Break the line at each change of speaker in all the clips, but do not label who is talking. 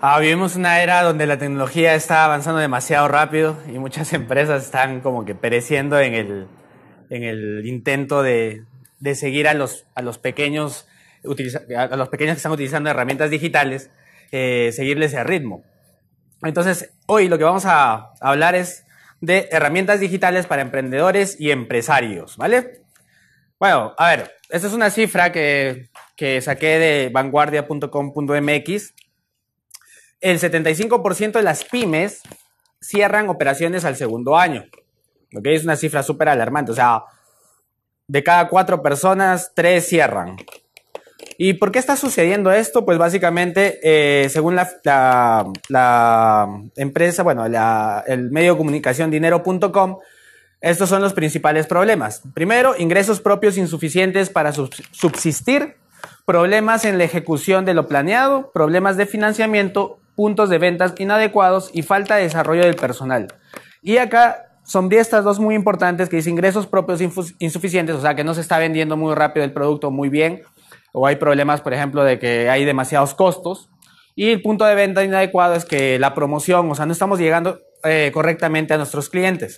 Ah, vivimos una era donde la tecnología está avanzando demasiado rápido y muchas empresas están como que pereciendo en el, intento de, seguir a los, a los pequeños a los pequeños que están utilizando herramientas digitales, eh, seguirles el ritmo. Entonces, hoy lo que vamos a hablar es de herramientas digitales para emprendedores y empresarios, ¿vale? Bueno, a ver, esta es una cifra que, que saqué de vanguardia.com.mx el 75% de las pymes cierran operaciones al segundo año. Es una cifra súper alarmante. O sea, de cada cuatro personas, tres cierran. ¿Y por qué está sucediendo esto? Pues básicamente, eh, según la, empresa, bueno, el medio de comunicación dinero.com, estos son los principales problemas. Primero, ingresos propios insuficientes para subsistir, problemas en la ejecución de lo planeado, problemas de financiamiento puntos de ventas inadecuados y falta de desarrollo del personal. Y acá son de estas dos muy importantes que dice ingresos propios insuficientes, o sea que no se está vendiendo muy rápido el producto muy bien, o hay problemas, por ejemplo, de que hay demasiados costos. Y el punto de venta inadecuado es que la promoción, o sea, no estamos llegando eh, correctamente a nuestros clientes.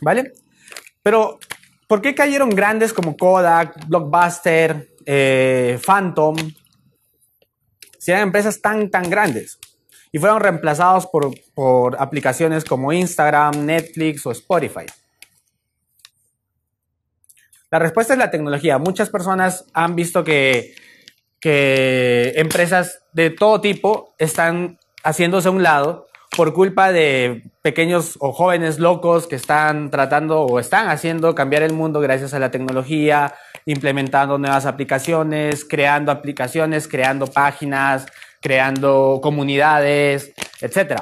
¿Vale? Pero, ¿por qué cayeron grandes como Kodak, Blockbuster, eh, Phantom, si eran empresas tan, tan grandes y fueron reemplazados por, aplicaciones como Instagram, Netflix o Spotify. La respuesta es la tecnología. Muchas personas han visto que, que empresas de todo tipo están haciéndose un lado por culpa de pequeños o jóvenes locos que están tratando o están haciendo cambiar el mundo gracias a la tecnología, implementando nuevas aplicaciones, creando aplicaciones, creando páginas, creando comunidades, etc.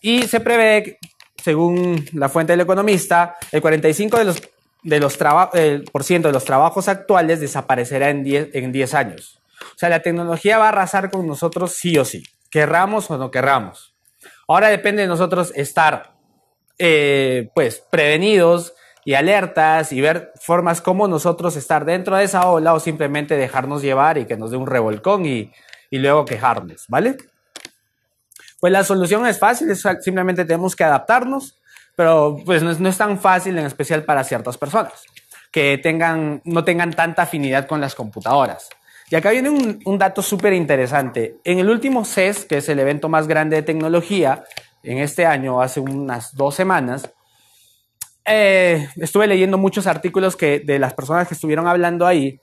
Y se prevé, según la fuente del economista, el 45% de los, de los, el por de los trabajos actuales desaparecerá en en 10 años. O sea, la tecnología va a arrasar con nosotros sí o sí, querramos o no querramos. Ahora depende de nosotros estar, eh, pues, prevenidos y alertas y ver formas como nosotros estar dentro de esa ola o simplemente dejarnos llevar y que nos dé un revolcón y, luego quejarnos, ¿vale? Pues la solución es fácil, simplemente tenemos que adaptarnos, pero pues no es, no es tan fácil, en especial para ciertas personas que tengan, no tengan tanta afinidad con las computadoras. Y acá viene un, dato súper interesante. En el último CES, que es el evento más grande de tecnología, en este año, hace unas dos semanas, eh, estuve leyendo muchos artículos que, de las personas que estuvieron hablando ahí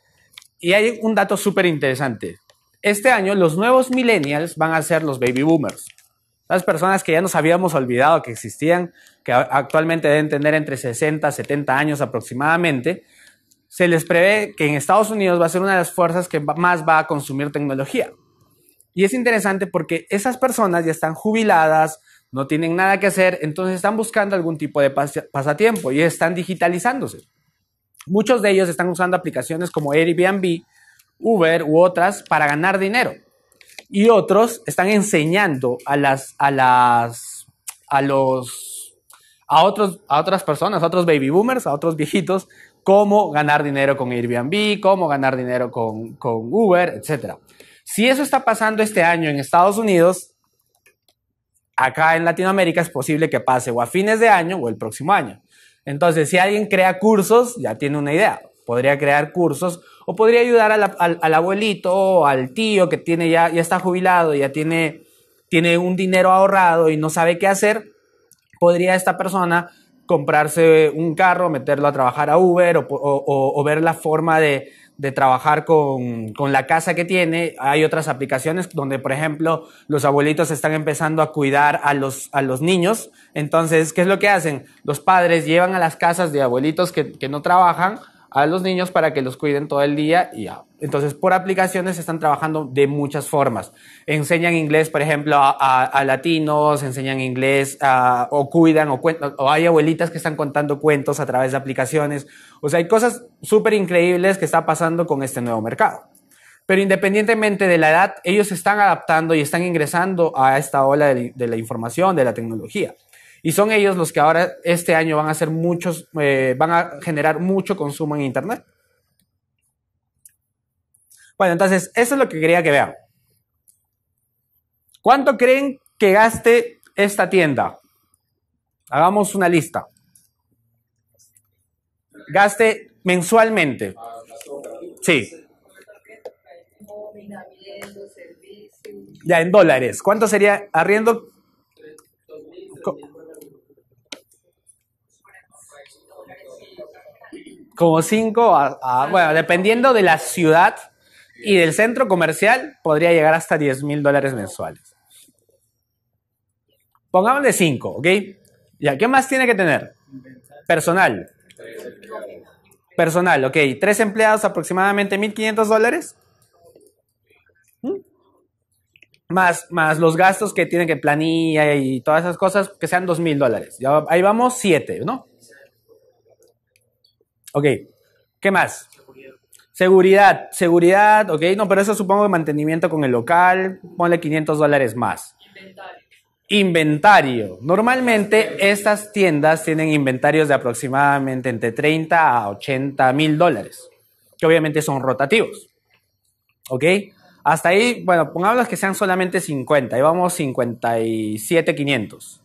y hay un dato súper interesante. Este año los nuevos millennials van a ser los baby boomers. Las personas que ya nos habíamos olvidado que existían, que actualmente deben tener entre 60 y 70 años aproximadamente, se les prevé que en Estados Unidos va a ser una de las fuerzas que más va a consumir tecnología. Y es interesante porque esas personas ya están jubiladas, no tienen nada que hacer, entonces están buscando algún tipo de pasatiempo y están digitalizándose. Muchos de ellos están usando aplicaciones como Airbnb, Uber u otras para ganar dinero. Y otros están enseñando a las, a las, a los, a otros, a otras personas, a otros baby boomers, a otros viejitos, cómo ganar dinero con Airbnb, cómo ganar dinero con, con Uber, etc. Si eso está pasando este año en Estados Unidos, acá en Latinoamérica es posible que pase o a fines de año o el próximo año. Entonces, si alguien crea cursos, ya tiene una idea. Podría crear cursos o podría ayudar al, al, abuelito o al tío que tiene ya, ya está jubilado, ya tiene, tiene un dinero ahorrado y no sabe qué hacer. Podría esta persona comprarse un carro, meterlo a trabajar a Uber o, ver la forma de, trabajar con, la casa que tiene. Hay otras aplicaciones donde, por ejemplo, los abuelitos están empezando a cuidar a los, a los niños. Entonces, ¿qué es lo que hacen? Los padres llevan a las casas de abuelitos que, que no trabajan a los niños para que los cuiden todo el día y ya. Entonces, por aplicaciones están trabajando de muchas formas. Enseñan inglés, por ejemplo, a, latinos, enseñan inglés o cuidan o cuentan, o hay abuelitas que están contando cuentos a través de aplicaciones. O sea, hay cosas súper increíbles que está pasando con este nuevo mercado. Pero independientemente de la edad, ellos se están adaptando y están ingresando a esta ola de la información, de la tecnología. Y son ellos los que ahora este año van a hacer muchos, eh, van a generar mucho consumo en Internet. Bueno, entonces, eso es lo que quería que vean. ¿Cuánto creen que gaste esta tienda? Hagamos una lista. Gaste mensualmente. Sí. Ya, en dólares. ¿Cuánto sería arriendo? Como cinco, ah. bueno, dependiendo de la ciudad y del centro comercial, podría llegar hasta 10 mil dólares mensuales. Pongámosle cinco, ¿ok? Ya, ¿qué más tiene que tener? Personal. Personal, ok. Tres empleados, aproximadamente 1.500 dólares. ¿Mm? Más, más los gastos que tienen que planilla y todas esas cosas, que sean mil dólares. Ahí vamos, siete, ¿no? Ok, ¿qué más? Seguridad. Seguridad, ok. No, pero eso supongo que mantenimiento con el local, ponle 500 dólares más. Inventario. Inventario. Normalmente estas tiendas tienen inventarios de aproximadamente entre 30 a 80 mil dólares, que obviamente son rotativos. ¿Ok? Hasta ahí, bueno, pongamos que sean solamente 50, ahí vamos 57,500.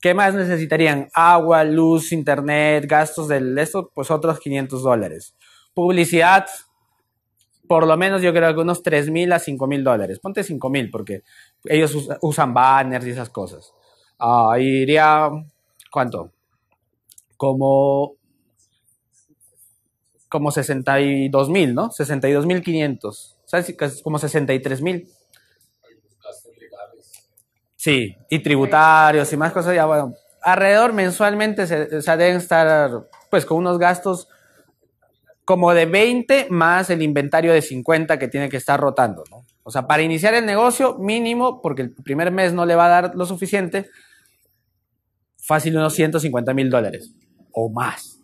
¿Qué más necesitarían? Agua, luz, internet, gastos de esto, pues otros 500 dólares. Publicidad, por lo menos yo creo que unos 3.000 a 5.000 dólares. Ponte 5.000 porque ellos usan banners y esas cosas. Ahí iría, ¿cuánto? Como, como 62.000, ¿no? 62.500. mil como 63.000. Sí, y tributarios y más cosas, ya bueno, alrededor mensualmente se, deben estar pues con unos gastos como de 20 más el inventario de 50 que tiene que estar rotando, ¿no? O sea, para iniciar el negocio mínimo, porque el primer mes no le va a dar lo suficiente, fácil unos 150 mil dólares o más.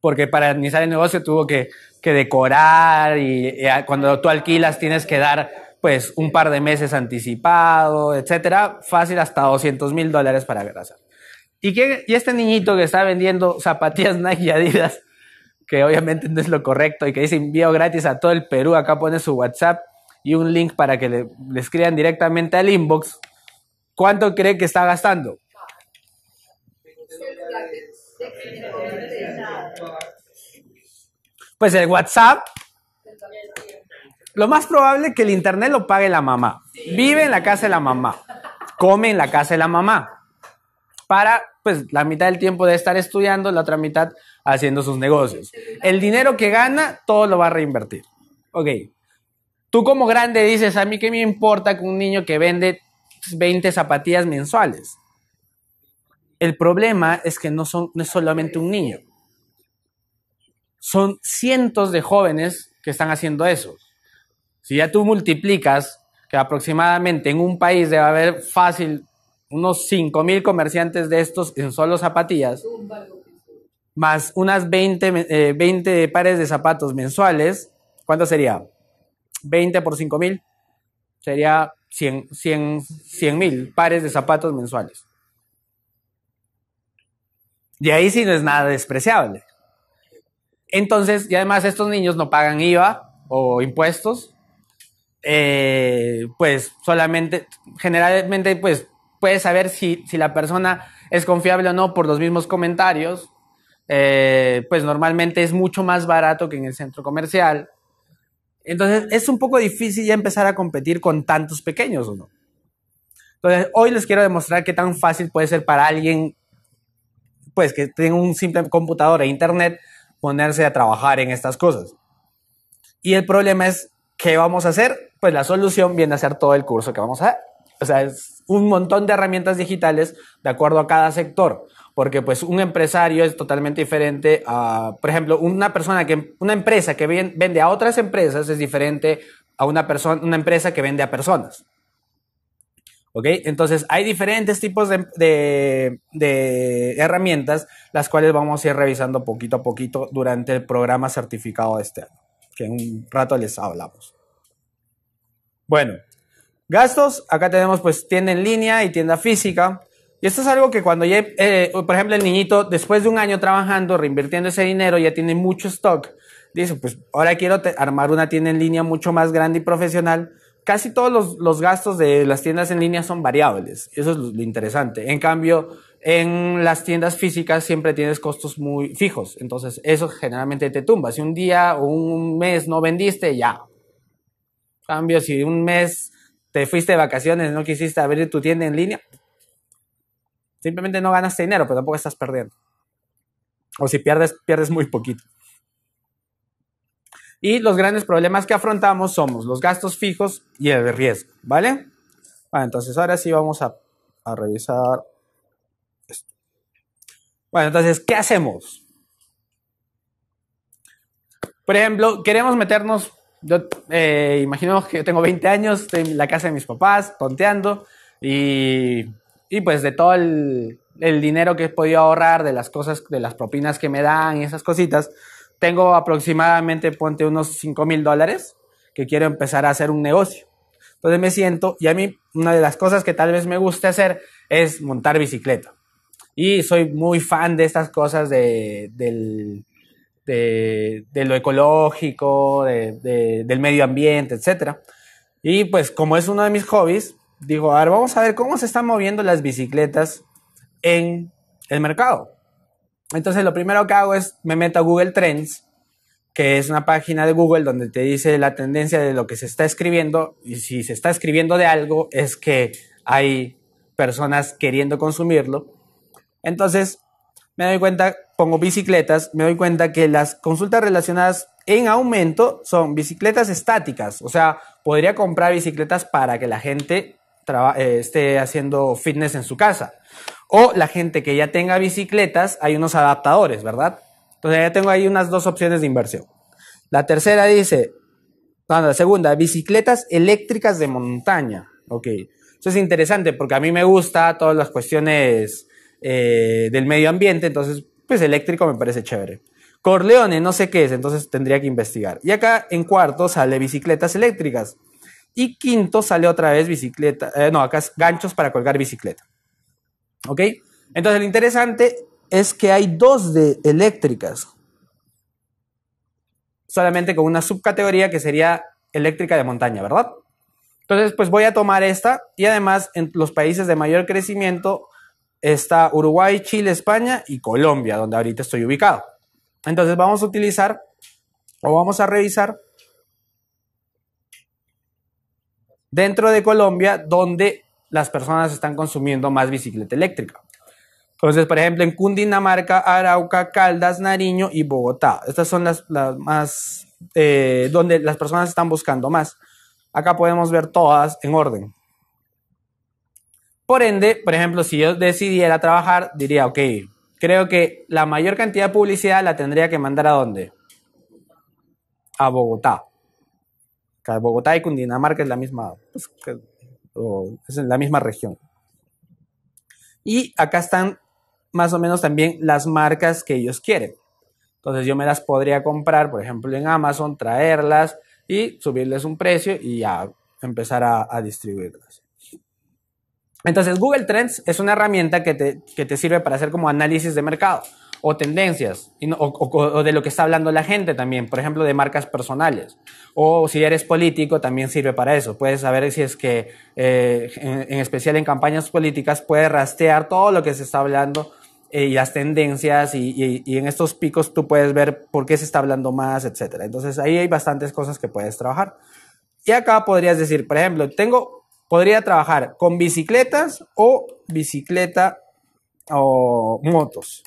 Porque para iniciar el negocio tuvo que, decorar y cuando tú alquilas tienes que dar pues un par de meses anticipado, etcétera, fácil hasta 200 mil dólares para gastar. ¿Y, que, y este niñito que está vendiendo zapatillas Nike y Adidas, que obviamente no es lo correcto y que dice envío gratis a todo el Perú, acá pone su WhatsApp y un link para que le escriban directamente al inbox, ¿cuánto cree que está gastando? Pues el WhatsApp lo más probable que el internet lo pague la mamá. Vive en la casa de la mamá. Come en la casa de la mamá. Para, pues, la mitad del tiempo de estar estudiando, la otra mitad haciendo sus negocios. El dinero que gana, todo lo va a reinvertir. Ok. Tú como grande dices, a mí qué me importa que un niño que vende 20 zapatillas mensuales. El problema es que no, son, no es solamente un niño. Son cientos de jóvenes que están haciendo eso. Si ya tú multiplicas que aproximadamente en un país debe haber fácil unos 5.000 comerciantes de estos en solo zapatillas, más unas 20, eh, pares de zapatos mensuales, ¿cuánto sería? 20 por 5.000 sería 100 mil pares de zapatos mensuales. De ahí sí no es nada despreciable. Entonces, y además estos niños no pagan IVA o impuestos, eh, pues solamente, generalmente, pues puedes saber si, si, la persona es confiable o no por los mismos comentarios. Eh, pues normalmente es mucho más barato que en el centro comercial. Entonces es un poco difícil ya empezar a competir con tantos pequeños, ¿o no? Entonces hoy les quiero demostrar qué tan fácil puede ser para alguien, pues que tenga un simple computador e internet, ponerse a trabajar en estas cosas. Y el problema es, ¿qué vamos a hacer? pues la solución viene a ser todo el curso que vamos a O sea, es un montón de herramientas digitales de acuerdo a cada sector, porque pues un empresario es totalmente diferente a, por ejemplo, una persona que, una empresa que vende a otras empresas es diferente a una persona, una empresa que vende a personas. ¿Ok? Entonces, hay diferentes tipos de, de, de, herramientas, las cuales vamos a ir revisando poquito a poquito durante el programa certificado de este año, que en un rato les hablamos. Bueno, gastos, acá tenemos pues tienda en línea y tienda física. Y esto es algo que cuando ya, eh, por ejemplo, el niñito, después de un año trabajando, reinvirtiendo ese dinero, ya tiene mucho stock. Dice, pues ahora quiero armar una tienda en línea mucho más grande y profesional. Casi todos los, gastos de las tiendas en línea son variables. Eso es lo, lo interesante. En cambio, en las tiendas físicas siempre tienes costos muy fijos. Entonces, eso generalmente te tumba. Si un día o un mes no vendiste, ya, Cambio, si un mes te fuiste de vacaciones, no quisiste abrir tu tienda en línea, simplemente no ganaste dinero, pero tampoco estás perdiendo. O si pierdes, pierdes muy poquito. Y los grandes problemas que afrontamos somos los gastos fijos y el riesgo, ¿vale? Bueno, ah, entonces ahora sí vamos a, a revisar esto. Bueno, entonces, ¿qué hacemos? Por ejemplo, queremos meternos yo, eh, imagino que yo tengo 20 años, estoy en la casa de mis papás, ponteando. y, y pues de todo el, dinero que he podido ahorrar, de las cosas, de las propinas que me dan y esas cositas, tengo aproximadamente, ponte unos 5 mil dólares, que quiero empezar a hacer un negocio. Entonces me siento, y a mí una de las cosas que tal vez me guste hacer es montar bicicleta. Y soy muy fan de estas cosas de, del, de, lo ecológico, de, del medio ambiente, etc. Y pues como es uno de mis hobbies, digo, a ver, vamos a ver cómo se están moviendo las bicicletas en el mercado. Entonces lo primero que hago es me meto a Google Trends, que es una página de Google donde te dice la tendencia de lo que se está escribiendo y si se está escribiendo de algo es que hay personas queriendo consumirlo. Entonces me doy cuenta, pongo bicicletas, me doy cuenta que las consultas relacionadas en aumento son bicicletas estáticas. O sea, podría comprar bicicletas para que la gente eh, esté haciendo fitness en su casa. O la gente que ya tenga bicicletas, hay unos adaptadores, ¿verdad? Entonces ya tengo ahí unas dos opciones de inversión. La tercera dice, no, la segunda, bicicletas eléctricas de montaña. Ok, eso es interesante porque a mí me gusta todas las cuestiones eh, del medio ambiente, entonces pues eléctrico me parece chévere. Corleone, no sé qué es, entonces tendría que investigar. Y acá en cuarto sale bicicletas eléctricas. Y quinto sale otra vez bicicleta, eh, no, acá es ganchos para colgar bicicleta. ¿Ok? Entonces lo interesante es que hay dos de eléctricas. Solamente con una subcategoría que sería eléctrica de montaña, ¿verdad? Entonces, pues voy a tomar esta y además en los países de mayor crecimiento está Uruguay, Chile, España y Colombia, donde ahorita estoy ubicado. Entonces vamos a utilizar o vamos a revisar dentro de Colombia donde las personas están consumiendo más bicicleta eléctrica. Entonces, por ejemplo, en Cundinamarca, Arauca, Caldas, Nariño y Bogotá. Estas son las, más eh, donde las personas están buscando más. Acá podemos ver todas en orden. Por ende, por ejemplo, si yo decidiera trabajar, diría, ok, creo que la mayor cantidad de publicidad la tendría que mandar a dónde? A Bogotá. Bogotá y Cundinamarca es la misma, pues, es la misma región. Y acá están más o menos también las marcas que ellos quieren. Entonces yo me las podría comprar, por ejemplo, en Amazon, traerlas y subirles un precio y ya empezar a distribuirlas. Entonces, Google Trends es una herramienta que te, que te sirve para hacer como análisis de mercado o tendencias, o, o, de lo que está hablando la gente también, por ejemplo, de marcas personales. O si eres político, también sirve para eso. Puedes saber si es que, eh, en, especial en campañas políticas, puedes rastrear todo lo que se está hablando eh, y las tendencias, y, y, y, en estos picos tú puedes ver por qué se está hablando más, etc. Entonces ahí hay bastantes cosas que puedes trabajar. Y acá podrías decir, por ejemplo, tengo podría trabajar con bicicletas o bicicleta o motos.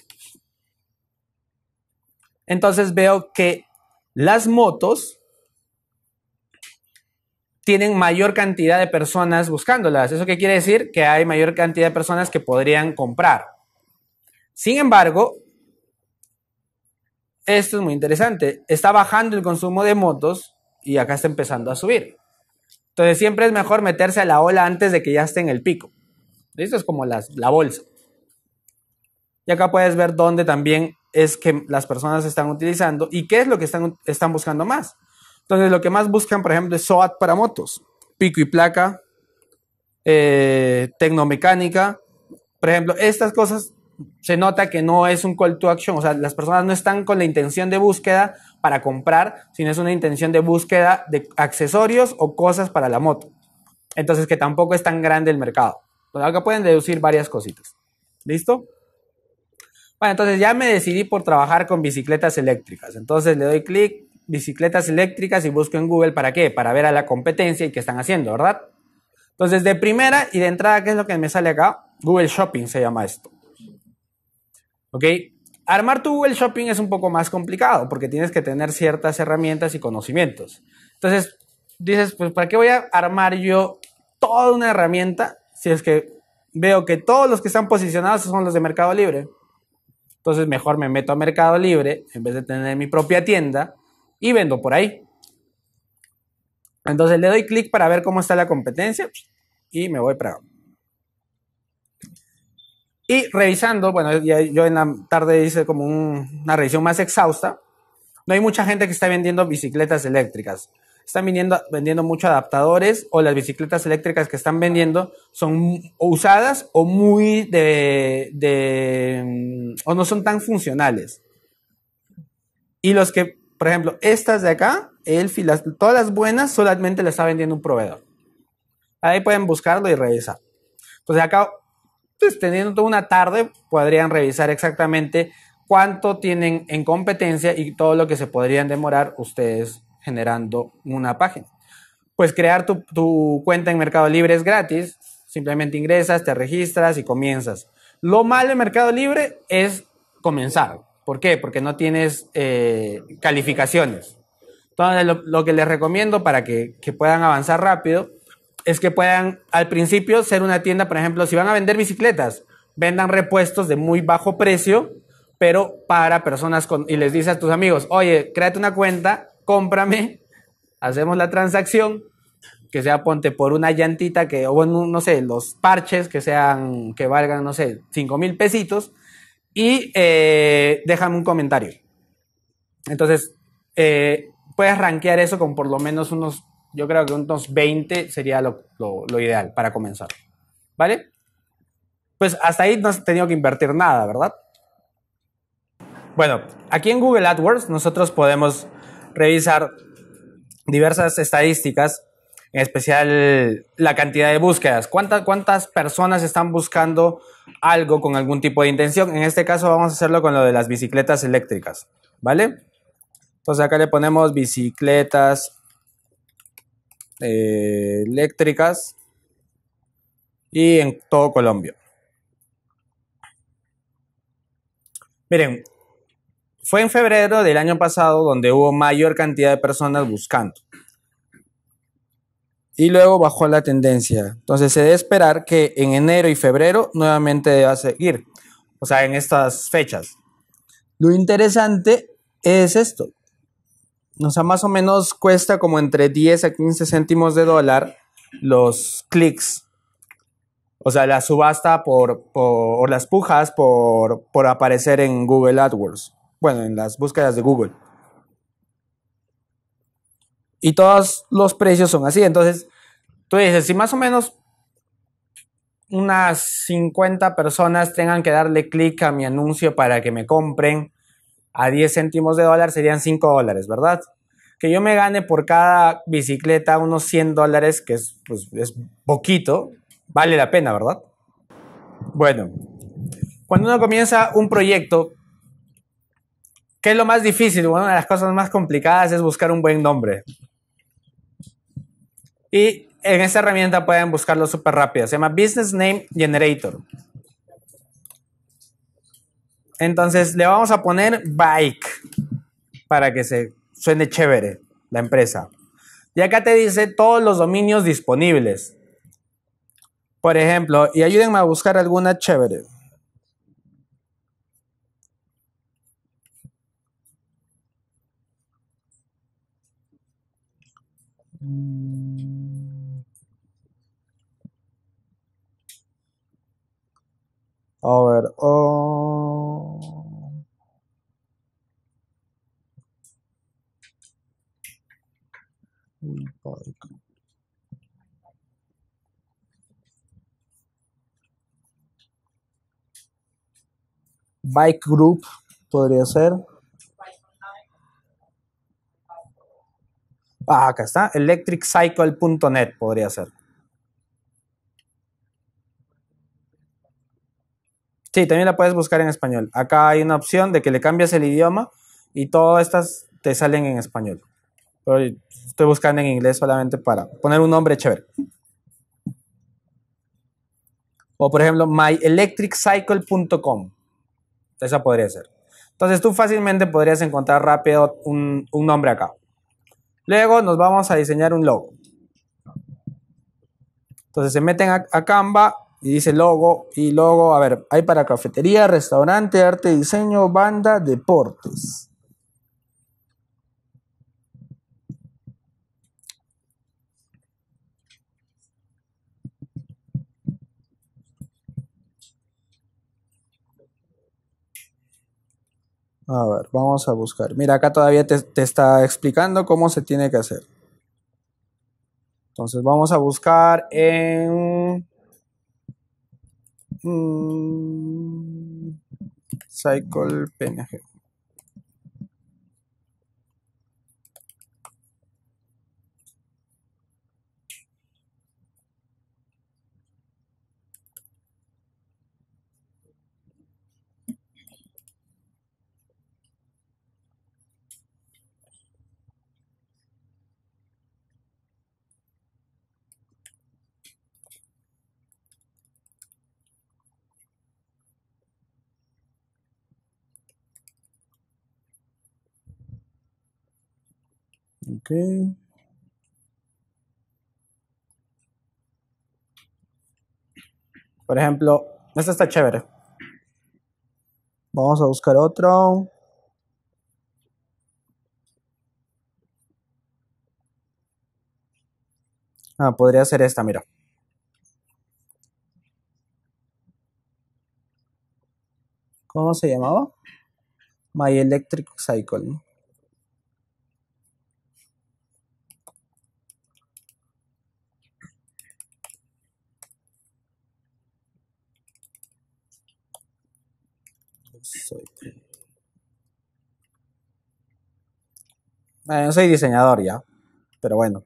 Entonces veo que las motos tienen mayor cantidad de personas buscándolas. ¿Eso qué quiere decir? Que hay mayor cantidad de personas que podrían comprar. Sin embargo, esto es muy interesante. Está bajando el consumo de motos y acá está empezando a subir. Entonces siempre es mejor meterse a la ola antes de que ya esté en el pico. Esto es como las, la bolsa. Y acá puedes ver dónde también es que las personas están utilizando y qué es lo que están, están buscando más. Entonces lo que más buscan, por ejemplo, es SOAT para motos, pico y placa, eh, tecnomecánica. Por ejemplo, estas cosas se nota que no es un call to action, o sea, las personas no están con la intención de búsqueda para comprar, si no es una intención de búsqueda de accesorios o cosas para la moto. Entonces, que tampoco es tan grande el mercado. Pues, acá pueden deducir varias cositas. ¿Listo? Bueno, entonces ya me decidí por trabajar con bicicletas eléctricas. Entonces le doy clic, bicicletas eléctricas y busco en Google para qué, para ver a la competencia y qué están haciendo, ¿verdad? Entonces de primera y de entrada, ¿qué es lo que me sale acá? Google Shopping se llama esto. ¿Ok? Armar tu Google Shopping es un poco más complicado porque tienes que tener ciertas herramientas y conocimientos. Entonces, dices, pues, ¿para qué voy a armar yo toda una herramienta si es que veo que todos los que están posicionados son los de Mercado Libre? Entonces, mejor me meto a Mercado Libre en vez de tener mi propia tienda y vendo por ahí. Entonces, le doy clic para ver cómo está la competencia y me voy para y revisando, bueno, yo en la tarde hice como una revisión más exhausta. No hay mucha gente que está vendiendo bicicletas eléctricas. Están vendiendo, vendiendo adaptadores o las bicicletas eléctricas que están vendiendo son usadas o muy de, o no son tan funcionales. Y los que, por ejemplo, estas de acá, el todas las buenas solamente las está vendiendo un proveedor. Ahí pueden buscarlo y revisar. Entonces acá entonces, pues, teniendo toda una tarde, podrían revisar exactamente cuánto tienen en competencia y todo lo que se podrían demorar ustedes generando una página. Pues crear tu, cuenta en Mercado Libre es gratis, simplemente ingresas, te registras y comienzas. Lo malo en Mercado Libre es comenzar. ¿Por qué? Porque no tienes eh, calificaciones. Entonces, lo, que les recomiendo para que puedan avanzar rápido es que puedan al principio ser una tienda, por ejemplo, si van a vender bicicletas, vendan repuestos de muy bajo precio, pero para personas con... Y les dices a tus amigos, oye, créate una cuenta, cómprame, hacemos la transacción, que sea ponte por una llantita que, o no sé, los parches que sean, que valgan, no sé, 5 mil pesitos, y eh, déjame un comentario. Entonces, eh, puedes rankear eso con por lo menos unos yo creo que unos 20 sería lo, ideal para comenzar. ¿Vale? Pues hasta ahí no has tenido que invertir nada, ¿verdad? Bueno, aquí en Google AdWords nosotros podemos revisar diversas estadísticas, en especial la cantidad de búsquedas. ¿Cuántas, ¿Cuántas personas están buscando algo con algún tipo de intención? En este caso vamos a hacerlo con lo de las bicicletas eléctricas, ¿vale? Entonces acá le ponemos bicicletas eh, eléctricas y en todo Colombia. Miren, fue en febrero del año pasado donde hubo mayor cantidad de personas buscando. Y luego bajó la tendencia. Entonces se debe esperar que en enero y febrero nuevamente deba seguir. O sea, en estas fechas. Lo interesante es esto o sea, más o menos cuesta como entre 10 a 15 céntimos de dólar los clics. O sea, la subasta por, por o las pujas por, por aparecer en Google AdWords. Bueno, en las búsquedas de Google. Y todos los precios son así. Entonces, tú dices, si más o menos unas 50 personas tengan que darle clic a mi anuncio para que me compren, a 10 céntimos de dólar serían 5 dólares, ¿verdad? Que yo me gane por cada bicicleta unos 100 dólares, que es, pues, es poquito, vale la pena, ¿verdad? Bueno, cuando uno comienza un proyecto, ¿qué es lo más difícil? Bueno, una de las cosas más complicadas es buscar un buen nombre. Y en esta herramienta pueden buscarlo súper rápido. Se llama Business Name Generator. Entonces le vamos a poner bike para que se suene chévere la empresa. Y acá te dice todos los dominios disponibles. Por ejemplo, y ayúdenme a buscar alguna chévere.
A ver, oh.
Bike Group podría ser. Ah, acá está. Electriccycle.net podría ser. Sí, también la puedes buscar en español. Acá hay una opción de que le cambias el idioma y todas estas te salen en español. Pero estoy buscando en inglés solamente para poner un nombre chévere. O por ejemplo, myelectriccycle.com. Esa podría ser. Entonces tú fácilmente podrías encontrar rápido un, nombre acá. Luego nos vamos a diseñar un logo. Entonces se meten a, a Canva y dice logo y logo, a ver, hay para cafetería, restaurante, arte, diseño, banda, deportes. A ver, vamos a buscar. Mira, acá todavía te, está explicando cómo se tiene que hacer. Entonces vamos a buscar en... cycle mm, PNG. Por ejemplo, esta está chévere. Vamos a buscar otro. Ah, podría ser esta, mira. ¿Cómo se llamaba? My Electric Cycle. no soy diseñador ya, pero bueno.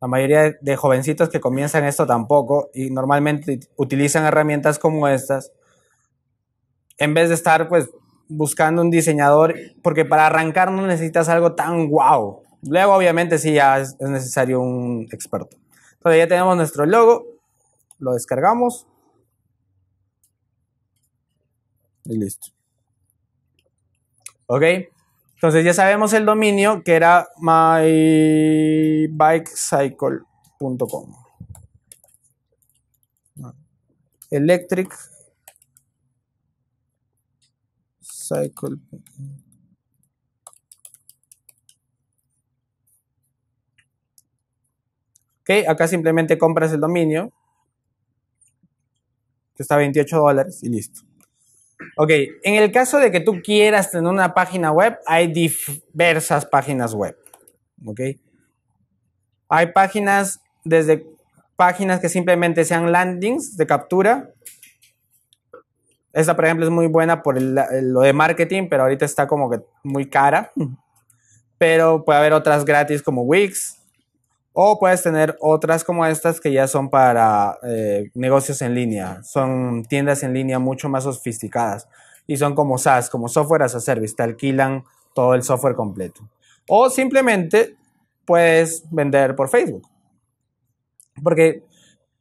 La mayoría de jovencitos que comienzan esto tampoco y normalmente utilizan herramientas como estas en vez de estar pues buscando un diseñador, porque para arrancar no necesitas algo tan guau. Luego obviamente sí ya es, necesario un experto. Entonces ya tenemos nuestro logo, lo descargamos, Y listo. Ok. Entonces ya sabemos el dominio que era mybikecycle.com. Electric cycle. Ok, acá simplemente compras el dominio, que está a 28 dólares y listo. Ok, en el caso de que tú quieras tener una página web, hay diversas páginas web. Ok. Hay páginas desde páginas que simplemente sean landings de captura. Esta, por ejemplo, es muy buena por lo de marketing, pero ahorita está como que muy cara. Pero puede haber otras gratis como Wix, o puedes tener otras como estas que ya son para eh, negocios en línea. Son tiendas en línea mucho más sofisticadas. Y son como SaaS, como software as a service. Te alquilan todo el software completo. O simplemente puedes vender por Facebook. Porque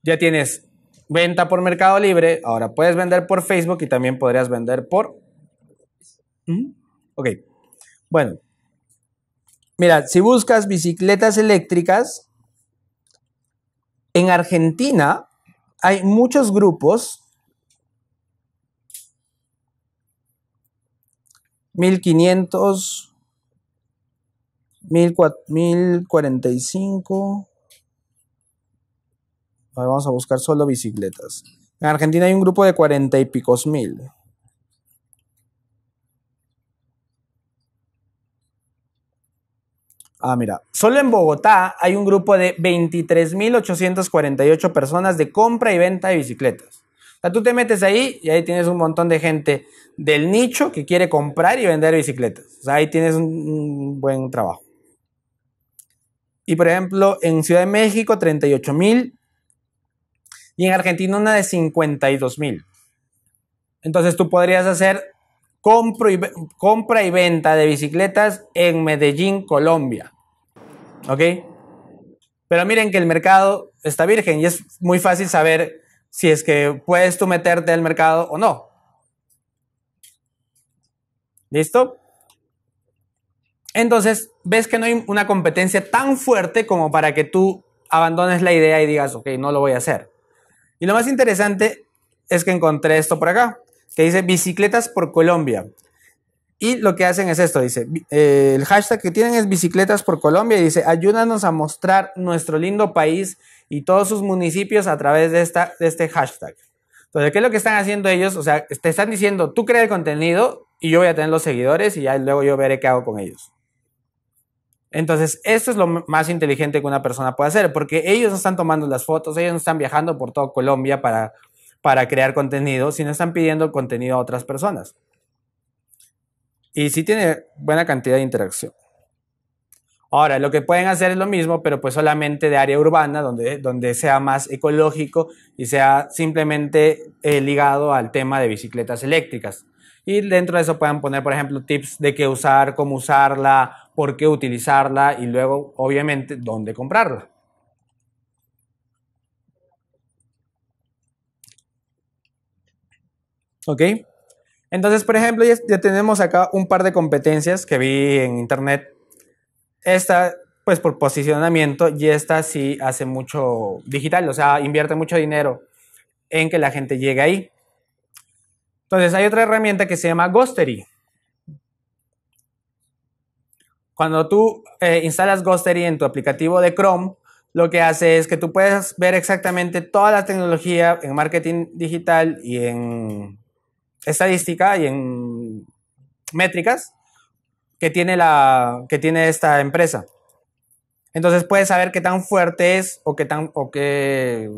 ya tienes venta por Mercado Libre, ahora puedes vender por Facebook y también podrías vender por... okay Ok. Bueno, Mira, si buscas bicicletas eléctricas, en Argentina hay muchos grupos 1500, 1045. Ahora vamos a buscar solo bicicletas. En Argentina hay un grupo de cuarenta y picos mil. Ah, mira, solo en Bogotá hay un grupo de 23.848 personas de compra y venta de bicicletas. O sea, tú te metes ahí y ahí tienes un montón de gente del nicho que quiere comprar y vender bicicletas. O sea, ahí tienes un, buen trabajo. Y por ejemplo, en Ciudad de México, 38.000 y en Argentina una de 52.000. Entonces tú podrías hacer y, compra y venta de bicicletas en Medellín, Colombia. ¿Ok? Pero miren que el mercado está virgen y es muy fácil saber si es que puedes tú meterte al mercado o no. ¿Listo? Entonces, ves que no hay una competencia tan fuerte como para que tú abandones la idea y digas, ok, no lo voy a hacer. Y lo más interesante es que encontré esto por acá que dice bicicletas por Colombia. Y lo que hacen es esto, dice, eh, el hashtag que tienen es bicicletas por Colombia y dice, ayúdanos a mostrar nuestro lindo país y todos sus municipios a través de, esta, de este hashtag. Entonces, ¿qué es lo que están haciendo ellos? O sea, te están diciendo, tú crea el contenido y yo voy a tener los seguidores y ya luego yo veré qué hago con ellos. Entonces, esto es lo más inteligente que una persona puede hacer, porque ellos no están tomando las fotos, ellos no están viajando por todo Colombia para para crear contenido, si no están pidiendo contenido a otras personas. Y sí tiene buena cantidad de interacción. Ahora, lo que pueden hacer es lo mismo, pero pues solamente de área urbana, donde, donde sea más ecológico y sea simplemente eh, ligado al tema de bicicletas eléctricas. Y dentro de eso pueden poner, por ejemplo, tips de qué usar, cómo usarla, por qué utilizarla y luego, obviamente, dónde comprarla. ¿Ok? Entonces, por ejemplo, ya, tenemos acá un par de competencias que vi en internet. Esta, pues por posicionamiento, y esta sí hace mucho digital, o sea, invierte mucho dinero en que la gente llegue ahí. Entonces, hay otra herramienta que se llama Ghostery. Cuando tú eh, instalas Ghostery en tu aplicativo de Chrome, lo que hace es que tú puedes ver exactamente toda la tecnología en marketing digital y en estadística y en métricas que tiene, la, que tiene esta empresa. Entonces puedes saber qué tan fuerte es o qué, tan, o qué,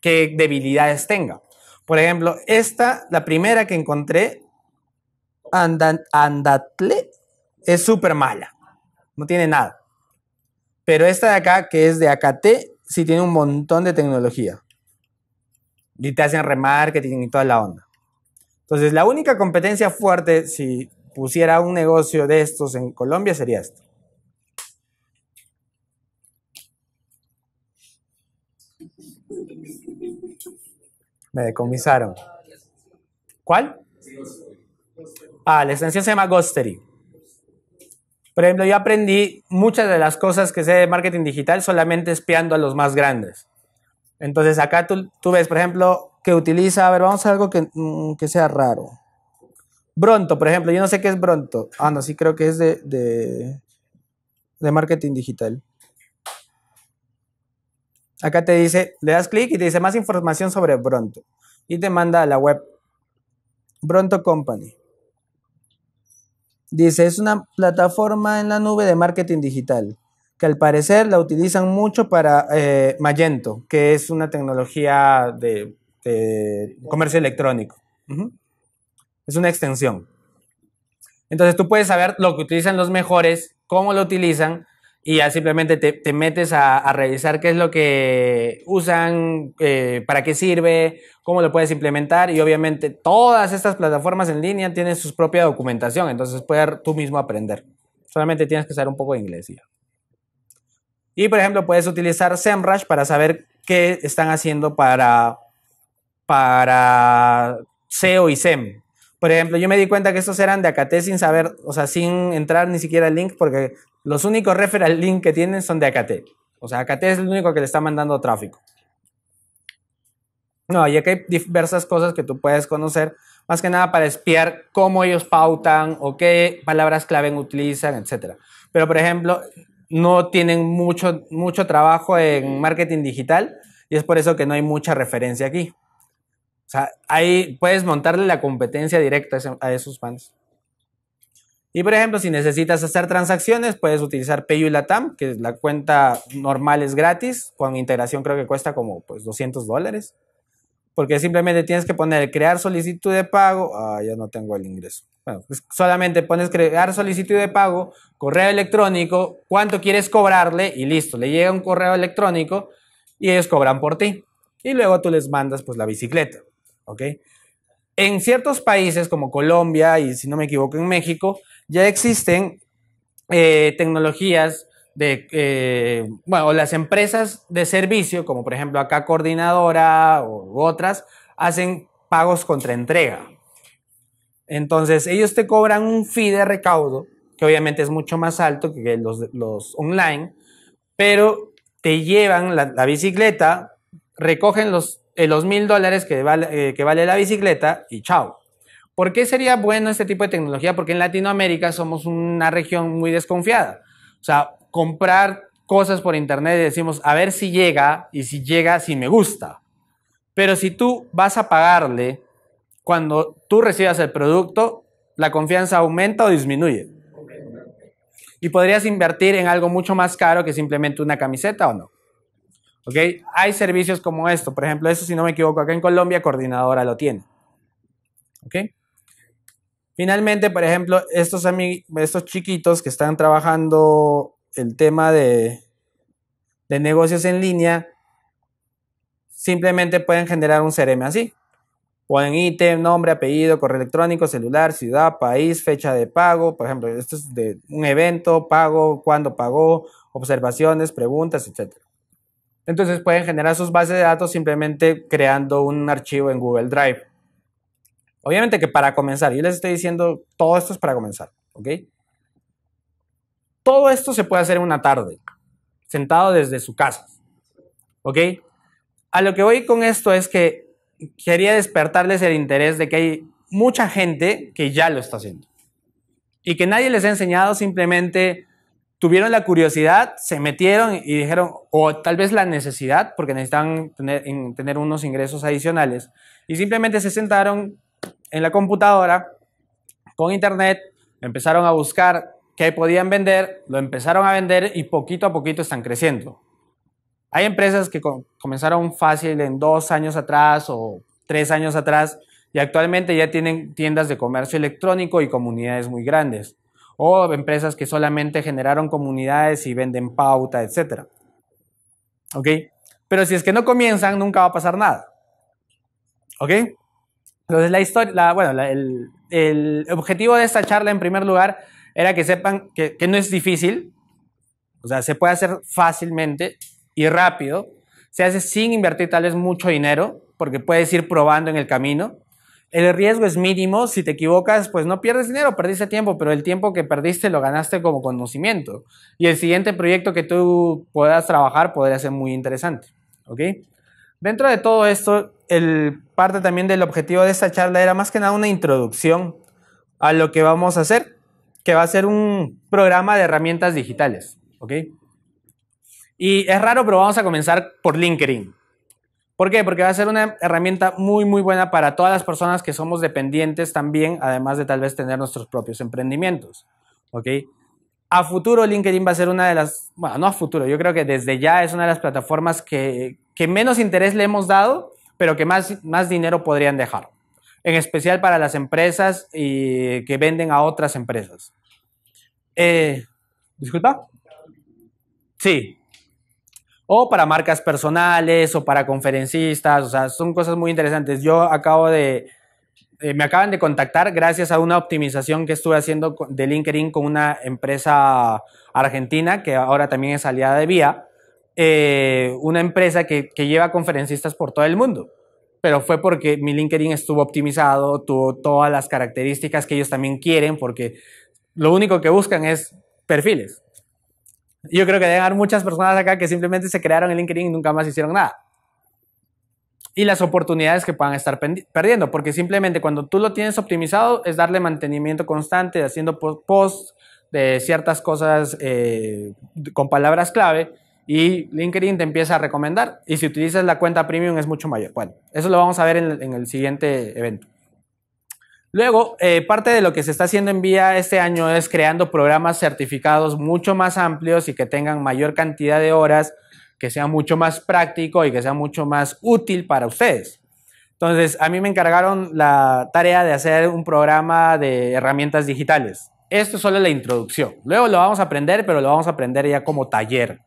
qué debilidades tenga. Por ejemplo, esta, la primera que encontré, Andatle, es súper mala. No tiene nada. Pero esta de acá, que es de AKT sí tiene un montón de tecnología. Y te hacen remarketing y toda la onda. Entonces, la única competencia fuerte, si pusiera un negocio de estos en Colombia, sería esto. Me decomisaron. ¿Cuál? Ah, la extensión se llama Ghostery. Por ejemplo, yo aprendí muchas de las cosas que sé de marketing digital solamente espiando a los más grandes. Entonces acá tú, tú ves, por ejemplo, que utiliza, a ver, vamos a algo mm, que, sea raro. Bronto, por ejemplo, yo no sé qué es Bronto. Ah, no, sí creo que es de, de, marketing digital. Acá te dice, le das clic y te dice más información sobre Bronto. Y te manda a la web Bronto Company. Dice, es una plataforma en la nube de marketing digital, que al parecer la utilizan mucho para eh, Magento, que es una tecnología de este, comercio electrónico. Es una extensión. Entonces tú puedes saber lo que utilizan los mejores, cómo lo utilizan, y ya simplemente te, metes a, revisar qué es lo que usan, eh, para qué sirve, cómo lo puedes implementar y obviamente todas estas plataformas en línea tienen su propia documentación, entonces puedes tú mismo aprender. Solamente tienes que saber un poco de inglés. Y por ejemplo, puedes utilizar SEMrush para saber qué están haciendo para para SEO y SEM. Por ejemplo, yo me di cuenta que estos eran de Acate sin saber, o sea, sin entrar ni siquiera al link, porque los únicos al link que tienen son de Acate. O sea, Acate es el único que le está mandando tráfico. No, y aquí hay diversas cosas que tú puedes conocer, más que nada para espiar cómo ellos pautan o qué palabras clave utilizan, etc. Pero, por ejemplo, no tienen mucho, mucho trabajo en marketing digital y es por eso que no hay mucha referencia aquí sea, ahí puedes montarle la competencia directa a esos fans. Y por ejemplo, si necesitas hacer transacciones, puedes utilizar PayU Latam, que la cuenta normal es gratis, con integración creo que cuesta como pues 200 dólares, porque simplemente tienes que poner crear solicitud de pago, ah, ya no tengo el ingreso. Bueno, solamente pones crear solicitud de pago, correo electrónico, cuánto quieres cobrarle y listo, le llega un correo electrónico y ellos cobran por ti. Y luego tú les mandas pues la bicicleta. ¿ok? En ciertos países como Colombia y si no me equivoco en México, ya existen eh, tecnologías de, eh, bueno, las empresas de servicio, como por ejemplo acá Coordinadora u otras, hacen pagos contra entrega. Entonces, ellos te cobran un fee de recaudo, que obviamente es mucho más alto que los, los online, pero te llevan la bicicleta, recogen los eh, los mil dólares que, vale, eh, que vale la bicicleta y chao. ¿Por qué sería bueno este tipo de tecnología? Porque en Latinoamérica somos una región muy desconfiada. O sea, comprar cosas por internet y decimos, a ver si llega y si llega, si me gusta. Pero si tú vas a pagarle cuando tú recibas el producto, la confianza aumenta o disminuye. Y podrías invertir en algo mucho más caro que simplemente una camiseta o no. ¿ok? Hay servicios como esto, por ejemplo, eso si no me equivoco, acá en Colombia Coordinadora lo tiene, ¿ok? Finalmente, por ejemplo, estos, estos chiquitos que están trabajando el tema de, negocios en línea, simplemente pueden generar un CRM así. Pueden ítem, nombre, apellido, correo electrónico, celular, ciudad, país, fecha de pago, por ejemplo, esto es de un evento, pago, cuándo pagó, observaciones, preguntas, etcétera. Entonces pueden generar sus bases de datos simplemente creando un archivo en Google Drive. Obviamente que para comenzar, yo les estoy diciendo, todo esto es para comenzar, ¿ok? Todo esto se puede hacer en una tarde, sentado desde su casa, ¿ok? A lo que voy con esto es que quería despertarles el interés de que hay mucha gente que ya lo está haciendo y que nadie les ha enseñado simplemente tuvieron la curiosidad, se metieron y dijeron, o tal vez la necesidad, porque necesitan tener, tener, unos ingresos adicionales, y simplemente se sentaron en la computadora con internet, empezaron a buscar qué podían vender, lo empezaron a vender y poquito a poquito están creciendo. Hay empresas que comenzaron fácil en dos años atrás o tres años atrás y actualmente ya tienen tiendas de comercio electrónico y comunidades muy grandes o empresas que solamente generaron comunidades y venden pauta, etc. ¿Ok? Pero si es que no comienzan, nunca va a pasar nada. ¿Ok? Entonces la historia, bueno, el, objetivo de esta charla en primer lugar era que sepan que, que no es difícil, o sea, se puede hacer fácilmente y rápido, se hace sin invertir tal vez mucho dinero, porque puedes ir probando en el camino. El riesgo es mínimo, si te equivocas, pues no pierdes dinero, perdiste tiempo, pero el tiempo que perdiste lo ganaste como conocimiento. Y el siguiente proyecto que tú puedas trabajar podría ser muy interesante. ¿Ok? Dentro de todo esto, el parte también del objetivo de esta charla era más que nada una introducción a lo que vamos a hacer, que va a ser un programa de herramientas digitales. ¿Ok? Y es raro, pero vamos a comenzar por LinkedIn. ¿Por qué? Porque va a ser una herramienta muy, muy buena para todas las personas que somos dependientes también, además de tal vez tener nuestros propios emprendimientos. ¿Ok? A futuro LinkedIn va a ser una de las, bueno, no a futuro, yo creo que desde ya es una de las plataformas que, menos interés le hemos dado, pero que más, más dinero podrían dejar. En especial para las empresas y que venden a otras empresas. Eh, ¿Disculpa? Sí, o para marcas personales o para conferencistas, o sea, son cosas muy interesantes. Yo acabo de, eh, me acaban de contactar gracias a una optimización que estuve haciendo de LinkedIn con una empresa argentina que ahora también es aliada de Vía, eh, una empresa que, que lleva conferencistas por todo el mundo pero fue porque mi LinkedIn estuvo optimizado, tuvo todas las características que ellos también quieren, porque lo único que buscan es perfiles. Yo creo que deben haber muchas personas acá que simplemente se crearon en LinkedIn y nunca más hicieron nada. Y las oportunidades que puedan estar perdiendo, porque simplemente cuando tú lo tienes optimizado es darle mantenimiento constante, haciendo posts de ciertas cosas eh, con palabras clave y LinkedIn te empieza a recomendar. Y si utilizas la cuenta premium es mucho mayor. Bueno, eso lo vamos a ver en el siguiente evento. Luego, eh, parte de lo que se está haciendo en vía este año es creando programas certificados mucho más amplios y que tengan mayor cantidad de horas, que sea mucho más práctico y que sea mucho más útil para ustedes. Entonces, a mí me encargaron la tarea de hacer un programa de herramientas digitales. Esto es solo la introducción. Luego lo vamos a aprender, pero lo vamos a aprender ya como taller.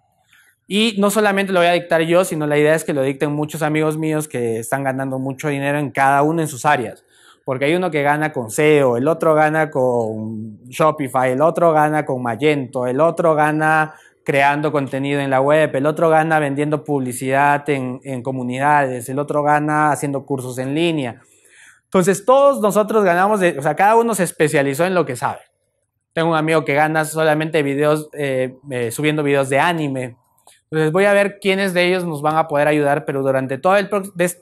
Y no solamente lo voy a dictar yo, sino la idea es que lo dicten muchos amigos míos que están ganando mucho dinero en cada uno en sus áreas porque hay uno que gana con SEO, el otro gana con Shopify, el otro gana con Magento, el otro gana creando contenido en la web, el otro gana vendiendo publicidad en, comunidades, el otro gana haciendo cursos en línea. Entonces todos nosotros ganamos, de, o sea, cada uno se especializó en lo que sabe. Tengo un amigo que gana solamente videos, eh, eh, subiendo videos de anime, entonces voy a ver quiénes de ellos nos van a poder ayudar, pero durante todo, el,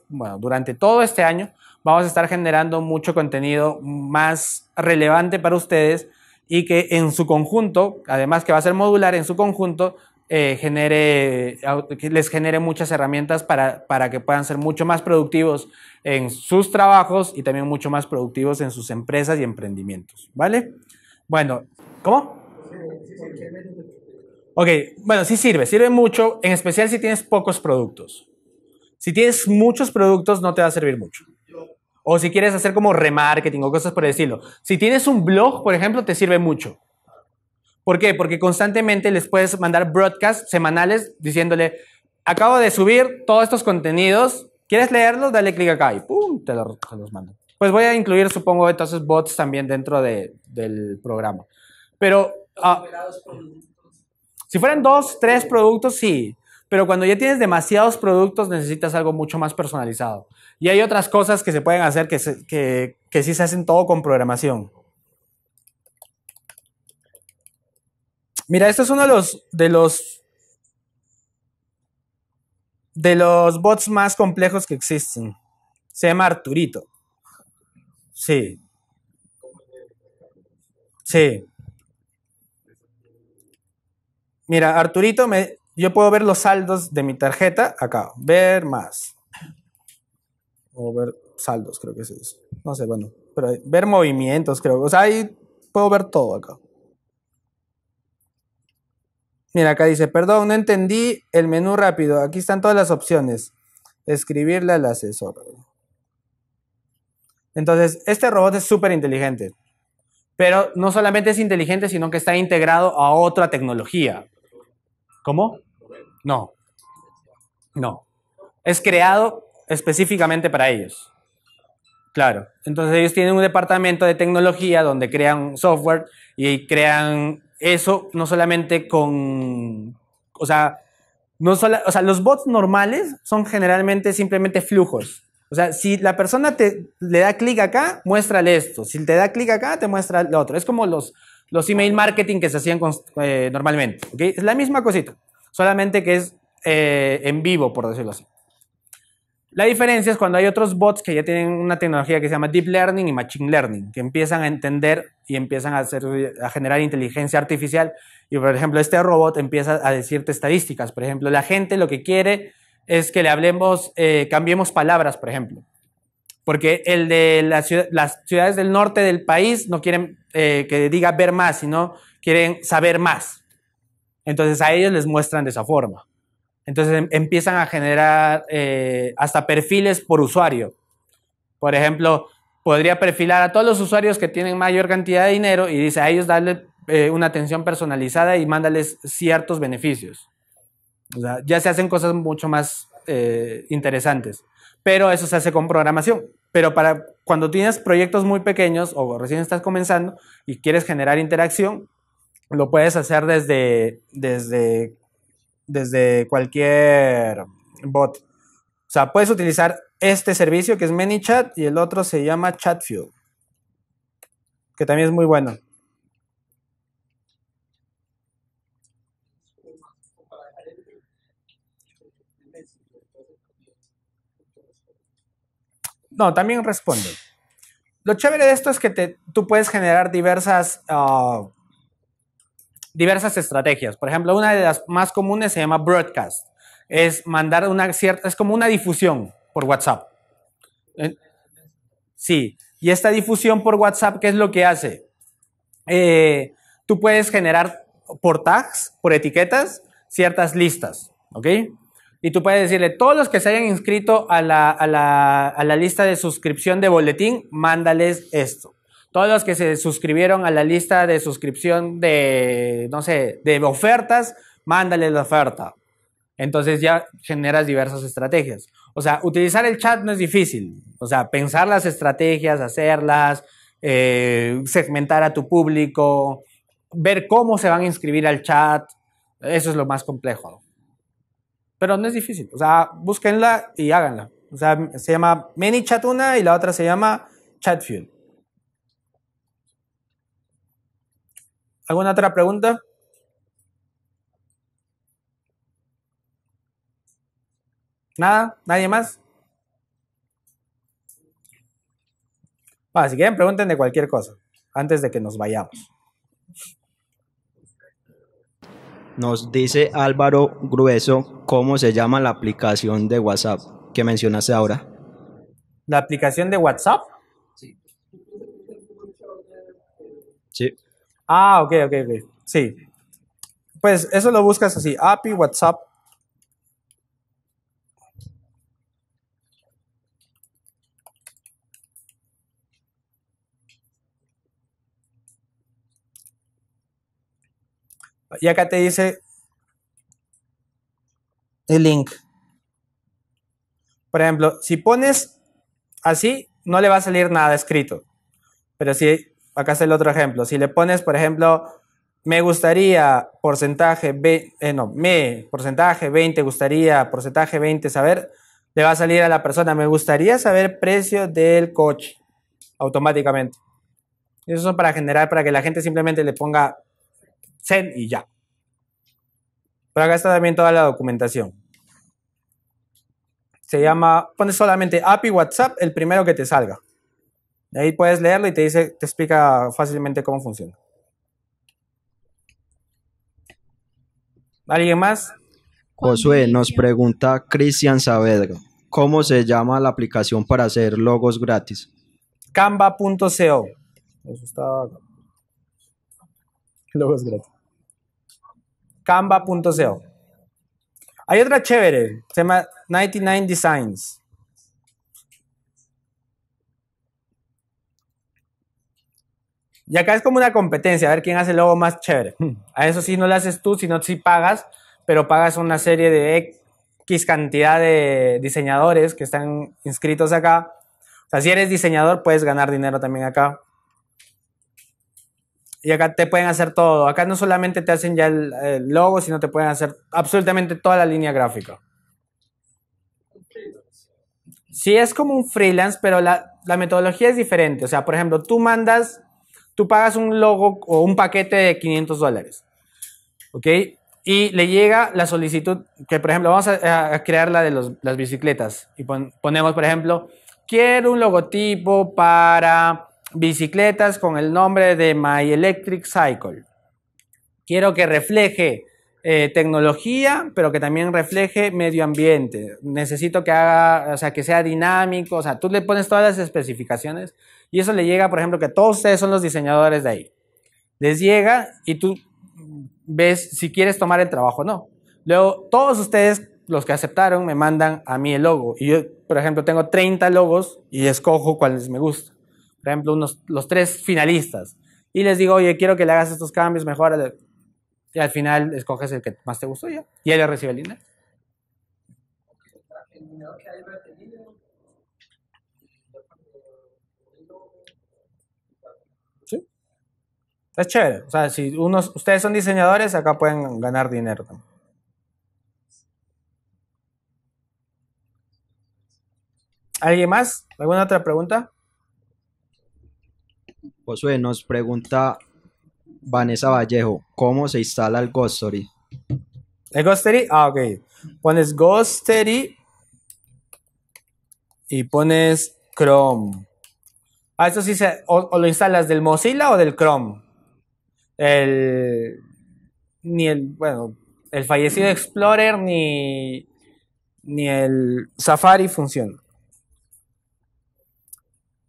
bueno, durante todo este año vamos a estar generando mucho contenido más relevante para ustedes y que en su conjunto, además que va a ser modular en su conjunto, eh, genere, les genere muchas herramientas para, para, que puedan ser mucho más productivos en sus trabajos y también mucho más productivos en sus empresas y emprendimientos, ¿vale? Bueno, ¿cómo? Ok, bueno, sí sirve, sirve mucho, en especial si tienes pocos productos. Si tienes muchos productos no te va a servir mucho. O si quieres hacer como remarketing o cosas por decirlo. Si tienes un blog, por ejemplo, te sirve mucho. ¿Por qué? Porque constantemente les puedes mandar broadcasts semanales diciéndole, acabo de subir todos estos contenidos, ¿quieres leerlos? Dale clic acá y ¡pum! Te los, mando. Pues voy a incluir, supongo, entonces bots también dentro de, del programa. Pero... Ah, si fueran dos, tres productos, sí. Pero cuando ya tienes demasiados productos necesitas algo mucho más personalizado. Y hay otras cosas que se pueden hacer que, que, sí se hacen todo con programación. Mira, este es uno de los, de los de los bots más complejos que existen. Se llama Arturito. Sí. Sí. Mira, Arturito me, yo puedo ver los saldos de mi tarjeta acá, ver más. O ver saldos, creo que es eso. No sé, bueno, pero ver movimientos, creo. O sea, ahí puedo ver todo acá. Mira, acá dice, perdón, no entendí el menú rápido. Aquí están todas las opciones. Escribirle al asesor. Entonces, este robot es súper inteligente. Pero no solamente es inteligente, sino que está integrado a otra tecnología. ¿Cómo? No. No. Es creado específicamente para ellos. Claro. Entonces ellos tienen un departamento de tecnología donde crean software y crean eso no solamente con, o sea, no o sea, los bots normales son generalmente simplemente flujos. O sea, si la persona te le da clic acá, muéstrale esto. Si te da clic acá, te muestra lo otro. Es como los los email marketing que se hacían eh, normalmente. ¿okay? Es la misma cosita, solamente que es eh, en vivo, por decirlo así. La diferencia es cuando hay otros bots que ya tienen una tecnología que se llama Deep Learning y Machine Learning, que empiezan a entender y empiezan a, hacer, a generar inteligencia artificial. Y por ejemplo, este robot empieza a decirte estadísticas. Por ejemplo, la gente lo que quiere es que le hablemos, eh, cambiemos palabras, por ejemplo. Porque el de las ciudades del norte del país no quieren eh, que diga ver más, sino quieren saber más. Entonces a ellos les muestran de esa forma. Entonces em, empiezan a generar eh, hasta perfiles por usuario. Por ejemplo, podría perfilar a todos los usuarios que tienen mayor cantidad de dinero y dice a ellos darle eh, una atención personalizada y mándales ciertos beneficios. O sea, ya se hacen cosas mucho más interesantes. Pero eso se hace con programación. Pero para cuando tienes proyectos muy pequeños o recién estás comenzando y quieres generar interacción, lo puedes hacer desde, desde, desde cualquier bot. O sea, puedes utilizar este servicio que es ManyChat y el otro se llama ChatFuel, que también es muy bueno. No, también responde. Lo chévere de esto es que tú puedes generar diversas, ah, diversas estrategias. Por ejemplo, una de las más comunes se llama broadcast. Es mandar una cierta, es como una difusión por WhatsApp. Eh, sí, y esta difusión por WhatsApp, ¿qué es lo que hace? Eh, tú puedes generar por tags, por etiquetas, ciertas listas, ¿ok? Y tú puedes decirle, todos los que se hayan inscrito a la, lista de suscripción de boletín, mándales esto. Todos los que se suscribieron a la lista de suscripción de, no sé, de ofertas, mándales la oferta. Entonces ya generas diversas estrategias. O sea, utilizar el chat no es difícil. O sea, pensar las estrategias, hacerlas, eh, segmentar a tu público, ver cómo se van a inscribir al chat, eso es lo más complejo. Pero no es difícil. O sea, búsquenla y háganla. O sea, se llama Mini una y la otra se llama Chatfuel. ¿Alguna otra pregunta? ¿Nada? ¿Nadie más? Bueno, si quieren, pregunten de cualquier cosa antes de que nos vayamos. Nos dice Álvaro Grueso cómo se llama la aplicación de WhatsApp que mencionaste ahora. ¿La aplicación de WhatsApp? Sí. Sí. Ah, ok, ok, ok. Sí. Pues eso lo buscas así, API WhatsApp Y acá te dice el link. Por ejemplo, si pones así, no le va a salir nada escrito. Pero si, acá está el otro ejemplo, si le pones, por ejemplo, me gustaría porcentaje, b eh, no, me, porcentaje 20, gustaría, porcentaje 20, saber, le va a salir a la persona, me gustaría saber precio del coche, automáticamente. Eso es para generar, para que la gente simplemente le ponga Zen y ya. Pero acá está también toda la documentación. Se llama, pones solamente API WhatsApp, el primero que te salga. De ahí puedes leerlo y te dice, te explica fácilmente cómo funciona. ¿Alguien más? Josué nos pregunta Cristian Saavedra, ¿cómo se llama la aplicación para hacer logos gratis? Canva.co. Eso está. Logos gratis. Canva.co. Hay otra chévere, se llama 99 Designs. Y acá es como una competencia, a ver quién hace el logo más chévere. A eso sí no lo haces tú, sino sí pagas, pero pagas una serie de X cantidad de diseñadores que están inscritos acá. O sea, si eres diseñador, puedes ganar dinero también acá. Y acá te pueden hacer todo. Acá no solamente te hacen ya el, logo, sino te pueden hacer absolutamente toda la línea gráfica. Sí, es como un freelance, pero la, metodología es diferente. O sea, por ejemplo, tú mandas, tú pagas un logo o un paquete de 500 dólares. ¿Ok? Y le llega la solicitud, que por ejemplo, vamos a, crear la de los, las bicicletas. Y ponemos, por ejemplo, quiero un logotipo para bicicletas con el nombre de My Electric Cycle. Quiero que refleje eh, tecnología, pero que también refleje medio ambiente. Necesito que haga, o sea, que sea dinámico, o sea, tú le pones todas las especificaciones y eso le llega, por ejemplo, que todos ustedes son los diseñadores de ahí. Les llega y tú ves si quieres tomar el trabajo o no. Luego, todos ustedes, los que aceptaron, me mandan a mí el logo. Y yo, por ejemplo, tengo 30 logos y escojo cuáles me gustan por ejemplo, unos, los tres finalistas, y les digo, oye, quiero que le hagas estos cambios, mejora, y al final escoges el que más te gustó y él recibe el dinero. Sí. Es chévere. O sea, si unos, ustedes son diseñadores, acá pueden ganar dinero ¿Alguien más? ¿Alguna otra pregunta? Josué nos pregunta Vanessa Vallejo, ¿cómo se instala el Ghostory? ¿El Ghostory? Ah, ok. Pones Ghostory y pones Chrome. Ah, eso sí, se, o, lo instalas del Mozilla o del Chrome. El, ni el, bueno, el fallecido Explorer ni, ni el Safari funciona.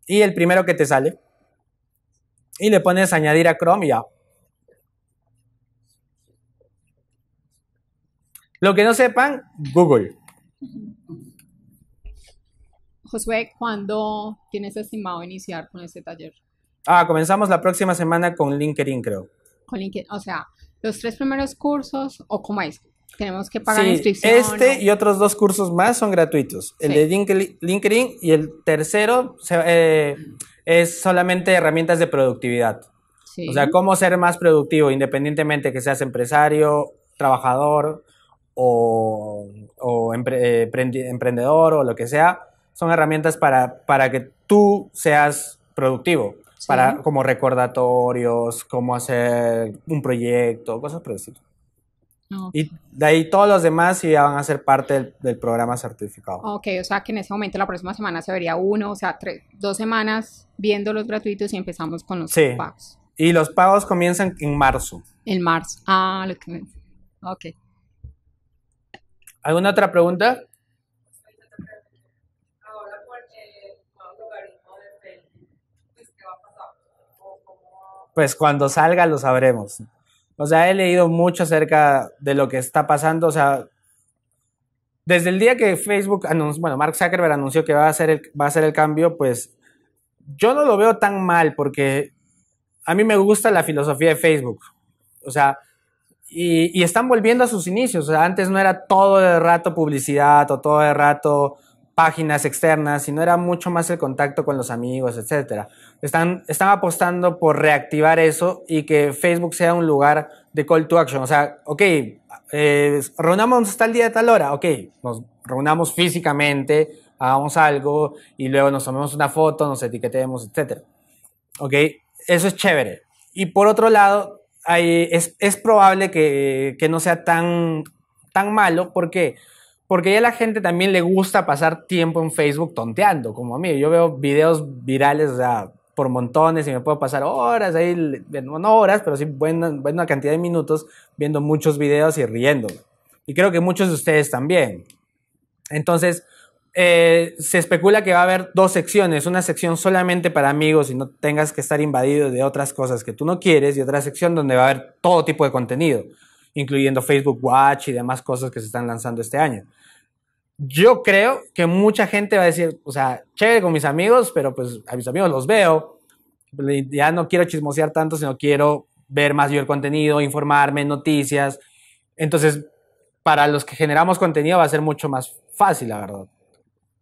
Y el primero que te sale y le pones añadir a Chrome y ya. Lo que no sepan, Google.
Josué, ¿cuándo tienes estimado iniciar con este taller?
Ah, comenzamos la próxima semana con LinkedIn, creo. Con LinkedIn, o sea, los tres primeros cursos, o cómo es, tenemos que pagar sí, inscripción. Este y otros dos cursos más son gratuitos. El de LinkedIn y el tercero se, eh, es solamente herramientas de productividad. O sea, cómo ser más productivo, independientemente que seas empresario, trabajador o, eh, emprendedor o lo que sea, son herramientas para, para que tú seas productivo. Para, como recordatorios, cómo hacer un proyecto, cosas por y de ahí todos los demás sí van a ser parte del, programa certificado. Ok, o sea que en ese momento la próxima semana se vería uno, o sea, tres, dos semanas viendo los gratuitos y empezamos con los pagos. Y los pagos comienzan en marzo. En marzo. Ah, lo que Ok. ¿Alguna otra pregunta? Pues cuando salga lo sabremos. O sea, he leído mucho acerca de lo que está pasando. O sea, desde el día que Facebook anunció, bueno, Mark Zuckerberg anunció que va a hacer el, va a hacer el cambio, pues yo no lo veo tan mal porque a mí me gusta la filosofía de Facebook. O sea, y, y están volviendo a sus inicios. O sea, antes no era todo el rato publicidad o todo el rato páginas externas, sino era mucho más el contacto con los amigos, etcétera. Están, están apostando por reactivar eso y que Facebook sea un lugar de call to action. O sea, ok, eh, reunamos hasta el día de tal hora, ok, nos reunamos físicamente, hagamos algo y luego nos tomemos una foto, nos etiquetemos, etc. Ok, eso es chévere. Y por otro lado, es, probable que, no sea tan, tan malo, ¿por Porque ya la gente también le gusta pasar tiempo en Facebook tonteando, como a mí. Yo veo videos virales, o por montones y me puedo pasar horas ahí, no, horas, pero sí buena, cantidad de minutos viendo muchos videos y riendo, Y creo que muchos de ustedes también. Entonces, eh, se especula que va a haber dos secciones, una sección solamente para amigos y no tengas que estar invadido de otras cosas que tú no quieres y otra sección donde va a haber todo tipo de contenido, incluyendo Facebook Watch y demás cosas que se están lanzando este año yo creo que mucha gente va a decir, o sea, chévere con mis amigos, pero pues a mis amigos los veo. Ya no quiero chismosear tanto, sino quiero ver más yo el contenido, informarme, noticias. Entonces, para los que generamos contenido va a ser mucho más fácil, la verdad.